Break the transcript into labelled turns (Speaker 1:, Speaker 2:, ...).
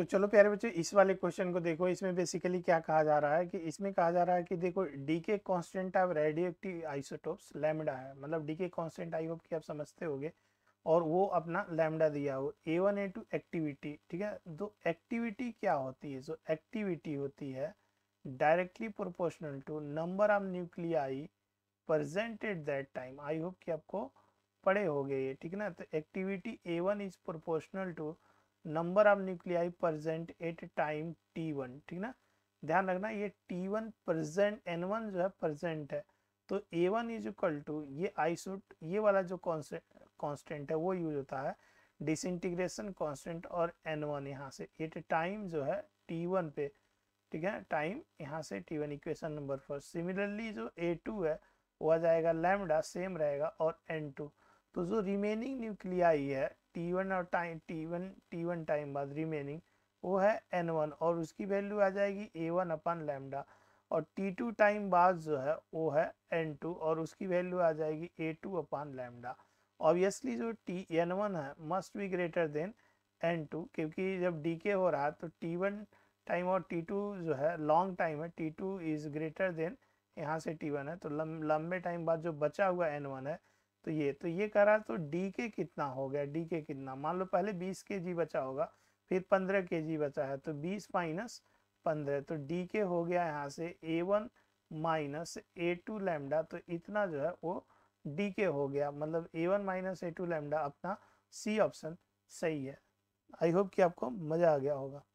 Speaker 1: तो चलो प्यारे बच्चों इस वाले क्वेश्चन को देखो इसमें बेसिकली क्या कहा जा रहा है कि इसमें कहा जा रहा है कि देखो decay constant of radioactive isotopes lambda है मतलब D decay constant I hope कि आप समझते होगे और वो अपना लैमडा दिया हो A one A two activity ठीक है तो एक्टिविटी क्या होती है जो एक्टिविटी होती है directly proportional to number of nuclei present at that time I hope कि आपको पड़े हो गए ये ठीक ना तो activity A one is proportional to number of nuclei present at time T one ठीक ना ध्यान रखना ये T one present N one जो है प्रेजेंट है तो A one is equal to ये आईसूट ये वाला जो कॉन्स्टेंट है वो यूज होता है डिसइंटीग्रेशन कॉन्स्टेंट और एन वन यहाँ से एट टाइम जो है टी वन पे ठीक है टाइम यहाँ से T one equation number four similarly जो ए टू है वो आ जाएगा लैमडा सेम रहेगा और एन टू तो जो रिमेनिंग न्यूक्लियाई है टी वन और time T one T one time बाद रिमेनिंग वो है एन वन और उसकी वैल्यू आ जाएगी ए वन अपन लैमडा और टी टू टाइम बाद जो है वो है एन टू और उसकी वैल्यू आ जाएगी A two upon lambda obviously जो टी एन वन है must be greater than N two क्योंकि जब डी के हो रहा है तो टी वन टाइम और टी टू जो है लॉन्ग टाइम है T two is greater than यहाँ से टी वन है तो लंबे टाइम बाद जो बचा हुआ एन वन है तो ये तो ये कह रहा है तो डी के कितना हो गया डी के कितना मान लो पहले बीस के जी बचा होगा फिर पंद्रह के जी बचा है तो बीस माइनस पंद्रह तो डी के हो गया यहाँ से A one minus A two lambda तो इतना जो है वो डी के हो गया मतलब A one minus A two lambda अपना सी ऑप्शन सही है आई होप कि आपको मज़ा आ गया होगा